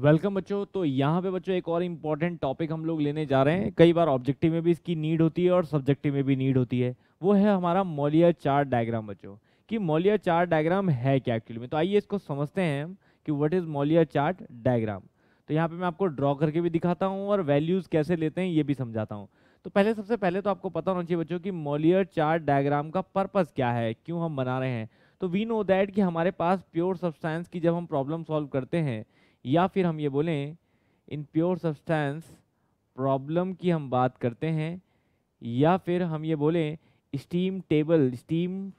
welcome बच्चों तो यहाँ पे बच्चों एक और इम्पॉर्टेंट टॉपिक हम लोग लेने जा रहे हैं कई बार ऑब्जेक्टिव में भी इसकी नीड होती है और सब्जेक्टिव में भी नीड होती है वो है हमारा मोलियर चार्ट डायग्राम बच्चों कि मोलियर चार्ट डायग्राम है क्या एक्चुअली में तो आइए इसको समझते हैं हम कि what is Mollier chart diagram तो यहाँ पर मैं आपको ड्रॉ करके भी दिखाता हूँ और वैल्यूज़ कैसे लेते हैं ये भी समझाता हूँ तो पहले सबसे पहले तो आपको पता होना चाहिए बच्चों की मोलियर चार्ट डायग्राम का पर्पज़ क्या है क्यों हम बना रहे हैं तो वी नो दैट कि हमारे पास प्योर सब्सटेंस की जब हम प्रॉब्लम सॉल्व करते हैं या फिर हम ये बोलें इन प्योर सब्सटेंस प्रॉब्लम की हम बात करते हैं या फिर हम ये बोलें स्टीम टेबल स्टीम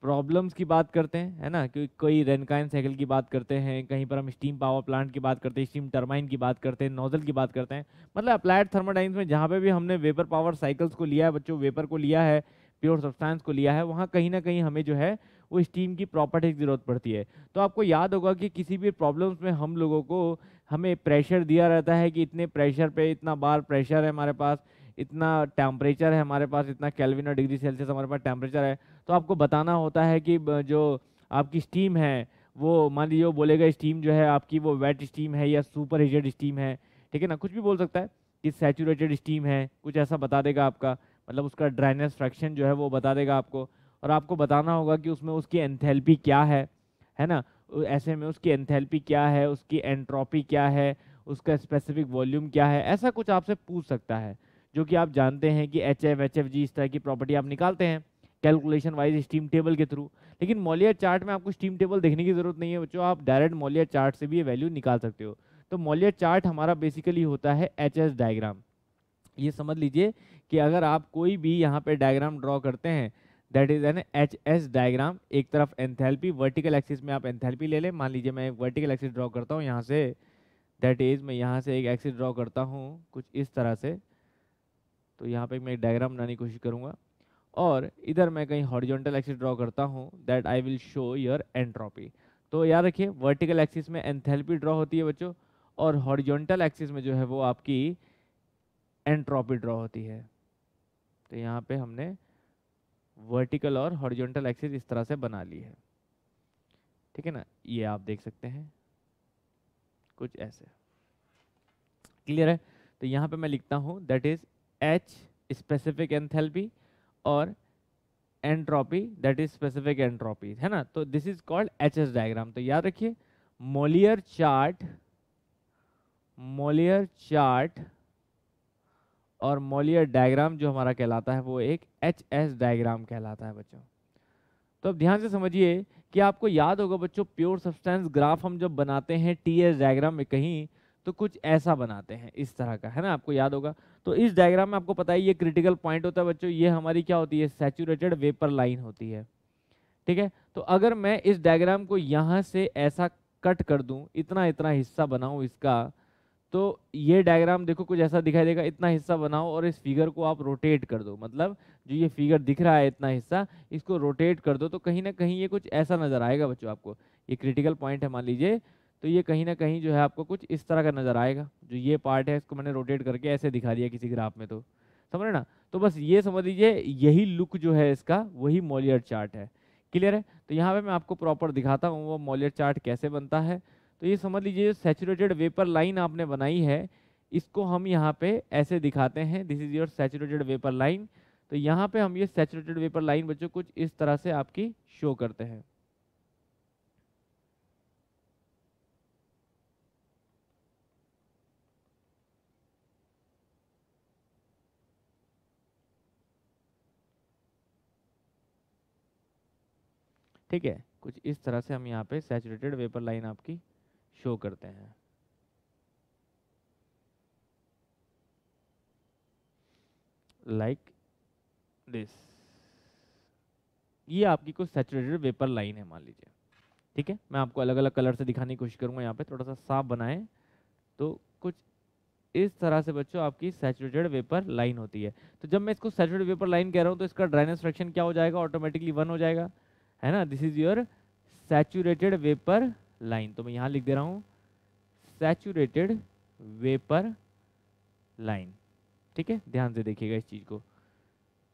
प्रॉब्लम्स की बात करते हैं है ना क्योंकि कोई रेनकाइन साइकिल की बात करते हैं कहीं पर हम स्टीम पावर प्लांट की बात करते हैं स्टीम टर्माइन की बात करते हैं नोजल की बात करते हैं मतलब अप्लाइड थर्मोडाइन्स में जहाँ पे भी हमने वेपर पावर साइकिल्स को लिया है बच्चों वेपर को लिया है प्योर सब्सटेंस को लिया है वहाँ कहीं ना कहीं हमें जो है वो स्टीम की प्रॉपर्टी की ज़रूरत पड़ती है तो आपको याद होगा कि किसी भी प्रॉब्लम्स में हम लोगों को हमें प्रेशर दिया रहता है कि इतने प्रेशर पे इतना बार प्रेशर है हमारे पास इतना टेम्परेचर है हमारे पास इतना कैलविन और डिग्री सेल्सियस हमारे पास टेम्परेचर है तो आपको बताना होता है कि जो आपकी स्टीम है वो मान लीजिए वो बोलेगा स्टीम जो है आपकी वो वेट स्टीम है या सुपर हीटेड स्टीम है ठीक है ना कुछ भी बोल सकता है कि सेचूरेटेड स्टीम है कुछ ऐसा बता देगा आपका मतलब उसका ड्राइनेस फ्रैक्शन जो है वो बता देगा आपको और आपको बताना होगा कि उसमें उसकी एंथैल्पी क्या है है ना ऐसे में उसकी एंथैल्पी क्या है उसकी एंट्रोपी क्या है उसका स्पेसिफिक वॉल्यूम क्या है ऐसा कुछ आपसे पूछ सकता है जो कि आप जानते हैं कि H F H F G इस तरह की प्रॉपर्टी आप निकालते हैं कैलकुलेशन वाइज स्टीम टेबल के थ्रू लेकिन मौलिया चार्ट में आपको स्टीम टेबल देखने की ज़रूरत नहीं है बच्चों आप डायरेक्ट मौलिया चार्ट से भी ये वैल्यू निकाल सकते हो तो मौलिया चार्ट हमारा बेसिकली होता है एच एस डायग्राम ये समझ लीजिए कि अगर आप कोई भी यहाँ पे डायग्राम ड्रॉ करते हैं that is an H S diagram एक तरफ एंथैल्पी वर्टिकल एक्सिस में आप एंथैल्पी ले लें मान लीजिए मैं एक वर्टिकल एक्सिस ड्रॉ करता हूँ यहाँ से दैट इज़ मैं यहाँ से एक एक्सिस ड्रॉ करता हूँ कुछ इस तरह से तो यहाँ पे मैं एक डायग्राम बनाने की कोशिश करूँगा और इधर मैं कहीं हॉरिजॉन्टल एक्सिस ड्रॉ करता हूँ that I will show your entropy तो याद रखिए वर्टिकल एक्सिस में एंथेल्पी ड्रॉ होती है बच्चों और हॉरिजॉन्टल एक्सिस में जो है वो आपकी एंट्रॉपी ड्रॉ होती है तो यहाँ पे हमने वर्टिकल और हॉरिजॉन्टल एक्सिस इस तरह से बना ली है ठीक है ना ये आप देख सकते हैं कुछ ऐसे क्लियर है तो यहाँ पे मैं लिखता हूँ that is H specific enthalpy और entropy that is specific entropy है ना तो this is called H S diagram तो याद रखिए मोलियर चार्ट मोलियर चार्ट और मोलियर डायग्राम जो हमारा कहलाता है वो एक एच एस डायग्राम कहलाता है बच्चों तो अब ध्यान से समझिए कि आपको याद होगा बच्चों प्योर सब्सटेंस ग्राफ हम जब बनाते हैं टी एस डायग्राम में कहीं तो कुछ ऐसा बनाते हैं इस तरह का है ना आपको याद होगा तो इस डायग्राम में आपको पता है ये क्रिटिकल पॉइंट होता है बच्चों ये हमारी क्या होती है सेचूरेटेड वेपर लाइन होती है ठीक है तो अगर मैं इस डायग्राम को यहाँ से ऐसा कट कर दूँ इतना इतना हिस्सा बनाऊँ इसका तो ये डायग्राम देखो कुछ ऐसा दिखाई देगा इतना हिस्सा बनाओ और इस फिगर को आप रोटेट कर दो मतलब जो ये फिगर दिख रहा है इतना हिस्सा इसको रोटेट कर दो तो कहीं ना कहीं ये कुछ ऐसा नज़र आएगा बच्चों आपको ये क्रिटिकल पॉइंट है मान लीजिए तो ये कहीं ना कहीं जो है आपको कुछ इस तरह का नज़र आएगा जो ये पार्ट है इसको मैंने रोटेट करके ऐसे दिखा दिया किसी ग्राफ में तो समझ रहे ना तो बस ये समझ लीजिए यही लुक जो है इसका वही मोलियर चार्ट है क्लियर है तो यहाँ पे मैं आपको प्रॉपर दिखाता हूँ वो मोलियर चार्ट कैसे बनता है तो ये समझ लीजिए सेचुरेटेड वेपर लाइन आपने बनाई है इसको हम यहाँ पे ऐसे दिखाते हैं this is your saturated vapour line तो यहाँ पे हम ये सेचुरेटेड वेपर लाइन बच्चों कुछ इस तरह से आपकी शो करते हैं ठीक है कुछ इस तरह से हम यहाँ पे सैचुरेटेड वेपर लाइन आपकी शो करते हैं लाइक दिस ये आपकी कुछ सेचुरेटेड वेपर लाइन है मान लीजिए ठीक है मैं आपको अलग अलग कलर से दिखाने की कोशिश करूंगा यहाँ पे थोड़ा सा साफ बनाए तो कुछ इस तरह से बच्चों आपकी सेचुरेटेड वेपर लाइन होती है तो जब मैं इसको सेचुरेटेड वेपर लाइन कह रहा हूँ तो इसका ड्राइनेस फ्रैक्शन क्या हो जाएगा ऑटोमेटिकली वन हो जाएगा है ना this is your saturated vapour line तो मैं यहाँ लिख दे रहा हूँ सैचुरेटेड वेपर लाइन ठीक है ध्यान से देखिएगा इस चीज़ को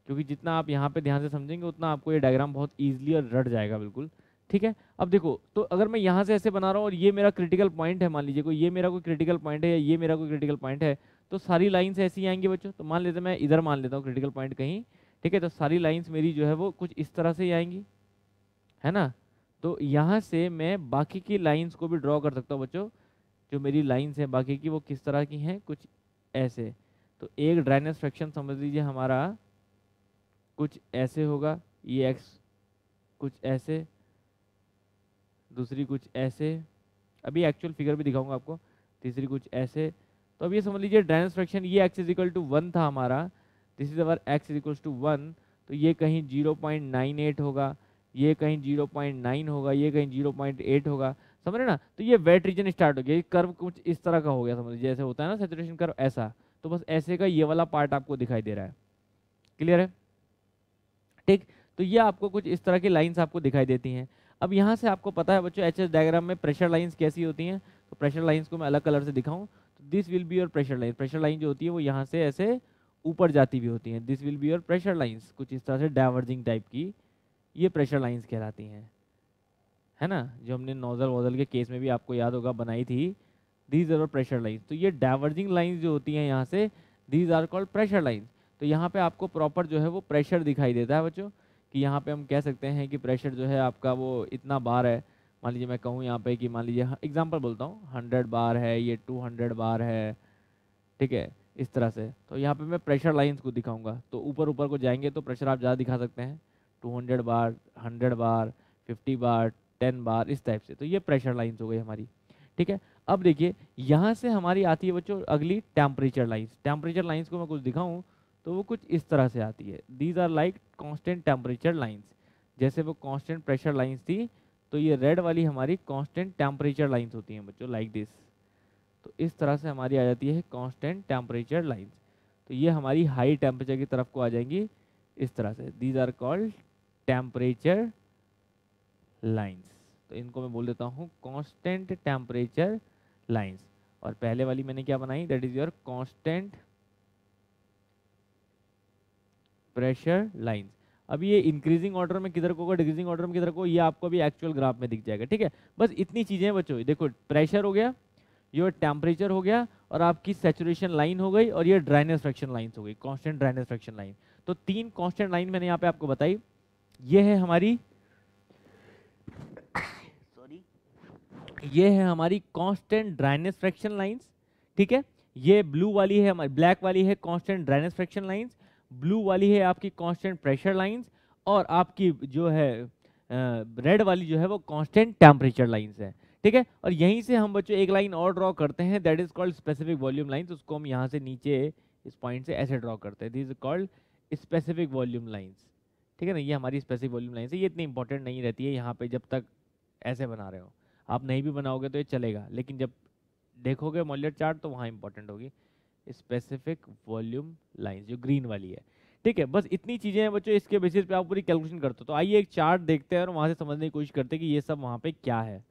क्योंकि जितना आप यहाँ पे ध्यान से समझेंगे उतना आपको ये डायग्राम बहुत ईजिली और रट जाएगा बिल्कुल ठीक है अब देखो तो अगर मैं यहाँ से ऐसे बना रहा हूँ और ये मेरा क्रिटिकल पॉइंट है मान लीजिए कोई ये मेरा कोई क्रिटिकल पॉइंट है या ये मेरा कोई क्रिटिकल पॉइंट है तो सारी लाइन्स ऐसी आएंगी बच्चों तो मान लेते मैं इधर मान लेता हूँ क्रिटिकल पॉइंट कहीं ठीक है तो सारी लाइन्स मेरी जो है वो कुछ इस तरह से ही आएंगी है ना तो यहाँ से मैं बाकी की लाइंस को भी ड्रॉ कर सकता हूँ बच्चों जो मेरी लाइंस हैं बाकी की वो किस तरह की हैं कुछ ऐसे तो एक ड्राइनेस फ्रैक्शन समझ लीजिए हमारा कुछ ऐसे होगा ये एक्स कुछ ऐसे दूसरी कुछ ऐसे अभी एक्चुअल फिगर भी दिखाऊंगा आपको तीसरी कुछ ऐसे तो अब ये समझ लीजिए ड्राइनेस फ्रैक्शन ये X is equal to one था हमारा this is our X is equal to one तो ये कहीं जीरो पॉइंट नाइन एट होगा ये कहीं 0.9 होगा ये कहीं 0.8 होगा समझ रहे ना तो ये वेट रीजन स्टार्ट हो गया कर्व कुछ इस तरह का हो गया समझ जैसे होता है ना सेचुरेशन कर्व ऐसा तो बस ऐसे का ये वाला पार्ट आपको दिखाई दे रहा है क्लियर है ठीक तो ये आपको कुछ इस तरह की लाइन्स आपको दिखाई देती हैं अब यहाँ से आपको पता है बच्चों एच डायग्राम में प्रेशर लाइन्स कैसी होती हैं तो प्रेशर लाइन्स को मैं अलग कलर से दिखाऊँ तो this will be your pressure line pressure line जो होती है वो यहाँ से ऐसे ऊपर जाती भी होती हैं this will be your pressure lines कुछ इस तरह से डाइवर्जिंग टाइप की ये प्रेशर लाइंस कहलाती हैं है ना जो हमने नोजल वोजल के केस में भी आपको याद होगा बनाई थी दीज आर प्रेशर लाइन्स तो ये डाइवर्जिंग लाइन्स जो होती हैं यहाँ से these are called pressure lines तो यहाँ पे आपको प्रॉपर जो है वो प्रेशर दिखाई देता है बच्चों कि यहाँ पे हम कह सकते हैं कि प्रेशर जो है आपका वो इतना बार है मान लीजिए मैं कहूँ यहाँ पे कि मान लीजिए एग्जाम्पल बोलता हूँ हंड्रेड बार है ये टू हंड्रेड बार है ठीक है इस तरह से तो यहाँ पे मैं प्रेशर लाइन्स को दिखाऊंगा तो ऊपर ऊपर को जाएंगे तो प्रेशर आप ज़्यादा दिखा सकते हैं 200 बार 100 बार 50 बार 10 बार इस टाइप से तो ये प्रेशर लाइन्स हो गई हमारी ठीक है अब देखिए यहाँ से हमारी आती है बच्चों अगली टेम्परेचर लाइन्स टेम्परेचर लाइन्स को मैं कुछ दिखाऊँ तो वो कुछ इस तरह से आती है these are like constant temperature lines जैसे वो कॉन्स्टेंट प्रेशर लाइन्स थी तो ये रेड वाली हमारी कॉन्स्टेंट टेम्परेचर लाइन्स होती हैं बच्चों लाइक दिस तो इस तरह से हमारी आ जाती है कॉन्स्टेंट टेम्परेचर लाइन्स तो ये हमारी हाई टेम्परेचर की तरफ को आ जाएंगी इस तरह से these are called temperature lines तो इनको मैं बोल देता हूँ कांस्टेंट टेम्परेचर लाइंस और पहले वाली मैंने क्या बनाई that is your constant pressure lines अभी ये इंक्रीजिंग ऑर्डर में किधर को होगा डिक्रीजिंग ऑर्डर में किधर को ये आपको अभी एक्चुअल ग्राफ में दिख जाएगा ठीक है बस इतनी चीज़ें बच्चों देखो प्रेशर हो गया योर टेम्परेचर हो गया और आपकी सेचुरेशन लाइन हो गई और ये ड्राइनेस फ्रैक्शन लाइन्स हो गई कांस्टेंट ड्राइनेस फ्रैक्शन लाइन तो तीन कांस्टेंट लाइन मैंने यहाँ पे आपको बताई ये है हमारी सॉरी ये है हमारी कांस्टेंट ड्राइनेस फ्रैक्शन लाइंस ठीक है ये ब्लू वाली है हमारी ब्लैक वाली है constant dryness fraction lines blue वाली है आपकी कांस्टेंट प्रेशर लाइंस और आपकी जो है रेड वाली जो है वो कांस्टेंट टेम्परेचर लाइंस है ठीक है और यहीं से हम बच्चों एक लाइन और ड्रॉ करते हैं that is called specific volume lines उसको हम यहाँ से नीचे इस पॉइंट से ऐसे ड्रॉ करते हैं this is called specific volume lines ठीक है ना ये हमारी स्पेसिफिक वॉल्यूम लाइन से ये इतनी इंपॉर्टेंट नहीं रहती है यहाँ पे जब तक ऐसे बना रहे हो आप नहीं भी बनाओगे तो ये चलेगा लेकिन जब देखोगे मॉल्यर चार्ट तो वहाँ इंपॉर्टेंट होगी स्पेसिफिक वॉल्यूम लाइन जो ग्रीन वाली है ठीक है बस इतनी चीज़ें हैं बच्चों इसके बेसिस पे आप पूरी कैलकुलेशन करते हो तो आइए एक चार्ट देखते हैं और वहाँ से समझने की कोशिश करते हैं कि ये सब वहाँ पे क्या है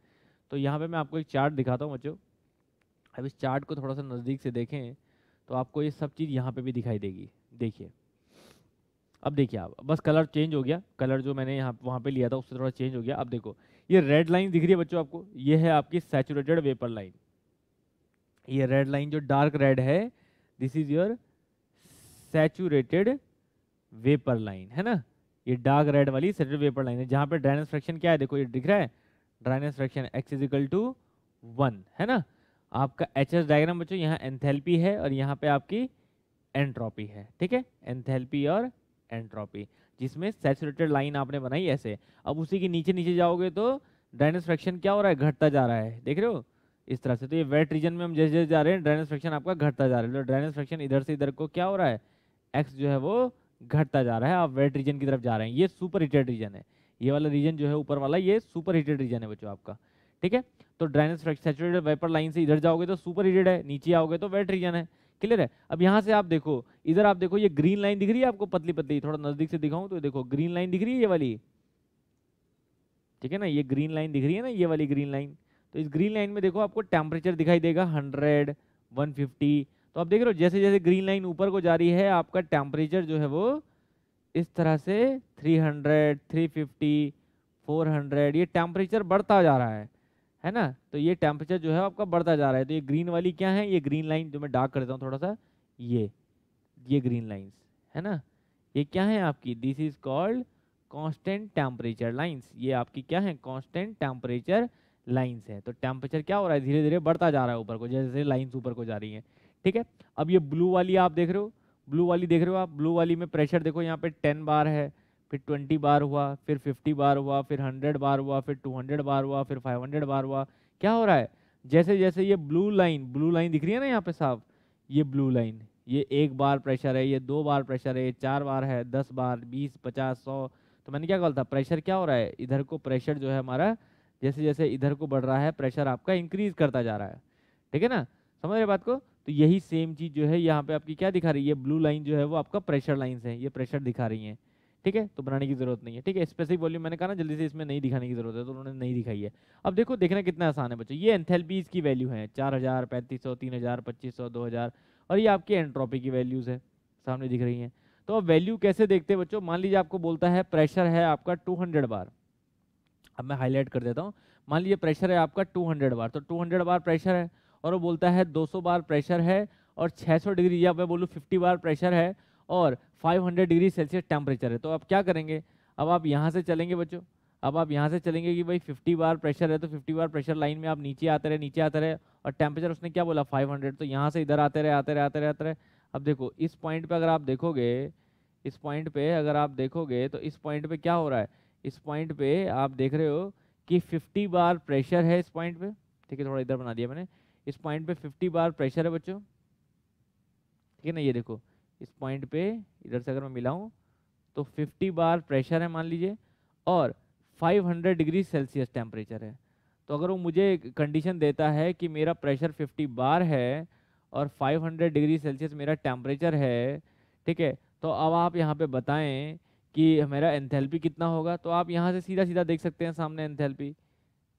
तो यहाँ पे मैं आपको एक चार्ट दिखाता हूँ बच्चों अब इस चार्ट को थोड़ा सा नज़दीक से देखें तो आपको ये सब चीज़ यहाँ पे भी दिखाई देगी देखिए अब देखिए आप बस कलर चेंज हो गया कलर जो मैंने यहाँ वहाँ पे लिया था उससे थोड़ा चेंज हो गया अब देखो ये रेड लाइन दिख रही है बच्चों आपको ये है आपकी सेचुरेटेड वेपर लाइन ये रेड लाइन जो डार्क रेड है this is your saturated vapour line है ना ये डार्क रेड वाली सेचुरेटेड वेपर लाइन है जहाँ पे ड्राइनेस फ्रैक्शन क्या है देखो ये दिख रहा है dryness fraction X is equal to one है ना आपका एच एस डायग्राम बच्चों यहाँ एंथेल्पी है और यहाँ पे आपकी एंट्रोपी है ठीक है एंथेल्पी और एंट्रोपी जिसमें सेचुरेटेड लाइन आपने बनाई ऐसे अब उसी के नीचे नीचे जाओगे तो ड्रेनेज फ्रैक्शन क्या हो रहा है घटता जा रहा है देख रहे हो इस तरह से तो ये वेट रीजन में हम जैसे जैसे जा रहे हैं ड्रेनेज फ्रैक्शन आपका घटता जा रहा है तो ड्राइनेस फ्रैक्शन इधर से इधर को क्या हो रहा है एक्स जो है वो घटता जा रहा है आप वेट रीजन की तरफ जा रहे हैं ये सुपर हीटेड रीजन है ये वाला रीजन जो है ऊपर वाला ये सुपर हीटेड रीजन है बच्चों आपका ठीक है तो dryness fraction saturated vapour line से इधर जाओगे तो सुपर हीटेड है नीचे आओगे तो वेट रीजन है क्लियर है अब यहाँ से आप देखो इधर आप देखो ये ग्रीन लाइन दिख रही है आपको पतली पतली थोड़ा नजदीक से दिखाऊं तो देखो ग्रीन लाइन दिख रही है ये वाली ठीक है ना ये ग्रीन लाइन दिख रही है ना ये वाली ग्रीन लाइन तो इस ग्रीन लाइन में देखो आपको टेम्परेचर दिखाई देगा हंड्रेड वन तो आप देख रहे हो जैसे जैसे ग्रीन लाइन ऊपर को जा रही है आपका टेम्परेचर जो है वो इस तरह से थ्री हंड्रेड थ्री ये टेम्परेचर बढ़ता जा रहा है है ना तो ये टेम्परेचर जो है आपका बढ़ता जा रहा है तो ये ग्रीन वाली क्या है ये ग्रीन लाइन जो मैं डार्क कर देता हूँ थोड़ा सा ये ये ग्रीन लाइन्स है ना ये क्या है आपकी this is called constant temperature lines ये आपकी क्या है कॉन्स्टेंट टेम्परेचर लाइन्स है तो टेम्परेचर क्या हो रहा है धीरे धीरे बढ़ता जा रहा है ऊपर को जैसे जैसे लाइन्स ऊपर को जा रही हैं ठीक है अब ये ब्लू वाली आप देख रहे हो ब्लू वाली देख रहे हो आप ब्लू वाली में प्रेशर देखो यहाँ पे टेन बार है फिर ट्वेंटी बार हुआ फिर फिफ्टी बार हुआ फिर हंड्रेड बार हुआ फिर टू हंड्रेड बार हुआ फिर फाइव हंड्रेड बार हुआ क्या हो रहा है जैसे जैसे ये ब्लू लाइन ब्लू लाइन दिख रही है ना यहाँ पे साफ ये ब्लू लाइन ये एक बार प्रेशर है ये दो बार प्रेशर है ये चार बार है दस बार बीस पचास सौ तो मैंने क्या कहा था प्रेशर क्या हो रहा है इधर को प्रेशर जो है हमारा जैसे जैसे इधर को बढ़ रहा है प्रेशर आपका इंक्रीज करता जा रहा है ठीक है ना समझ रहे बात को तो यही सेम चीज़ जो है यहाँ पे आपकी क्या दिखा रही है ब्लू लाइन जो है वो आपका प्रेशर लाइन्स है ये प्रेशर दिखा रही हैं ठीक है तो बनाने की जरूरत नहीं है ठीक है स्पेसिफिक वॉल्यूम मैंने कहा ना जल्दी से इसमें नहीं दिखाने की जरूरत है तो उन्होंने नहीं दिखाई है अब देखो देखना कितना आसान है बच्चों ये एंथेल्पीज की वैल्यू है चार हज़ार पैंतीस सौ तीन हज़ार पच्चीस सौ दो हज़ार और ये आपकी एंट्रोपी की वैल्यूज़ है सामने दिख रही है तो अब वैल्यू कैसे देखते हैं बच्चों मान लीजिए आपको बोलता है प्रेशर है आपका टू हंड्रेड बार अब मैं हाईलाइट कर देता हूँ मान लीजिए प्रेशर है आपका टू हंड्रेड बार तो टू हंड्रेड बार प्रेशर है और वो बोलता है दो सौ बार प्रेशर है और 600 डिग्री या मैं बोलूँ 50 बार प्रेशर है और 500 डिग्री सेल्सियस टेम्परेचर है तो अब क्या करेंगे अब आप यहाँ से चलेंगे बच्चों अब आप यहाँ से चलेंगे कि भाई 50 बार प्रेशर है तो 50 बार प्रेशर लाइन में आप नीचे आते रहे नीचे आते रहे और टेम्परेचर उसने क्या बोला 500 तो यहाँ से इधर आते रहे आते रहे आते रहे आते रहे अब देखो इस पॉइंट पर अगर आप देखोगे इस पॉइंट पे अगर आप देखोगे तो इस पॉइंट पे क्या हो रहा है इस पॉइंट पे आप देख रहे हो कि 50 बार प्रेशर है इस पॉइंट पे ठीक है थोड़ा इधर बना दिया मैंने इस पॉइंट पे 50 बार प्रेशर है बच्चों ठीक है ना ये देखो इस पॉइंट पे इधर से अगर मैं मिलाऊं तो 50 बार प्रेशर है मान लीजिए और 500 डिग्री सेल्सियस टेम्परेचर है तो अगर वो मुझे कंडीशन देता है कि मेरा प्रेशर 50 बार है और 500 डिग्री सेल्सियस मेरा टेम्परेचर है ठीक है तो अब आप यहाँ पे बताएं कि मेरा एंथैल्पी कितना होगा तो आप यहाँ से सीधा सीधा देख सकते हैं सामने एंथैल्पी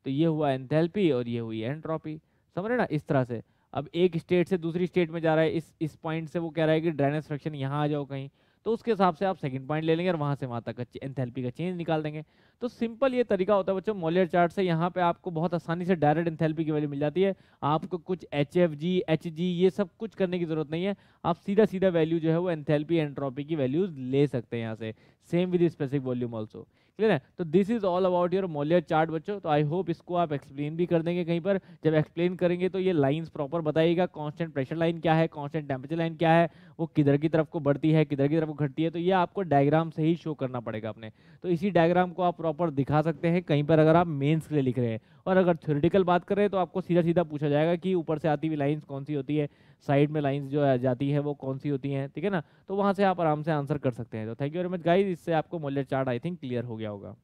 तो ये हुआ एंथैल्पी और ये हुई एंट्रॉपी समझ रहे ना इस तरह से अब एक स्टेट से दूसरी स्टेट में जा रहा है इस इस पॉइंट से वो कह रहा है कि ड्रेनेज फ्रैक्शन यहाँ आ जाओ कहीं तो उसके हिसाब से आप सेकंड पॉइंट ले लेंगे और वहाँ से वहाँ तक एंथेल्पी का चेंज निकाल देंगे तो सिंपल ये तरीका होता है बच्चों मोलियर चार्ट से यहाँ पे आपको बहुत आसानी से डायरेक्ट एंथेल्पी की वैल्यू मिल जाती है आपको कुछ H F G H G ये सब कुछ करने की जरूरत नहीं है आप सीधा सीधा वैल्यू जो है वो एंथेल्पी एंट्रोपी की वैल्यूज ले सकते हैं यहाँ से same with specific volume also clear है तो this is all about your Mollier chart बच्चों तो आई होप इसको आप एक्सप्लेन भी कर देंगे कहीं पर जब एक्सप्लेन करेंगे तो ये लाइंस प्रॉपर बताइएगा कांस्टेंट प्रेशर लाइन क्या है कांस्टेंट टेम्परेचर लाइन क्या है वो किधर की तरफ को बढ़ती है किधर की तरफ घटती है तो ये आपको डायग्राम से ही शो करना पड़ेगा अपने तो इसी डायग्राम को आप प्रॉपर दिखा सकते हैं कहीं पर अगर आप मेन्स के लिए लिख रहे हैं और अगर थ्योरिटिकल बात करें तो आपको सीधा सीधा पूछा जाएगा कि ऊपर से आती हुई लाइन्स कौन सी होती है साइड में लाइंस जो जाती है वो कौन सी होती हैं ठीक है ना तो वहाँ से आप आराम से आंसर कर सकते हैं तो thank you very much guys इससे आपको Mollier chart I think clear हो गया होगा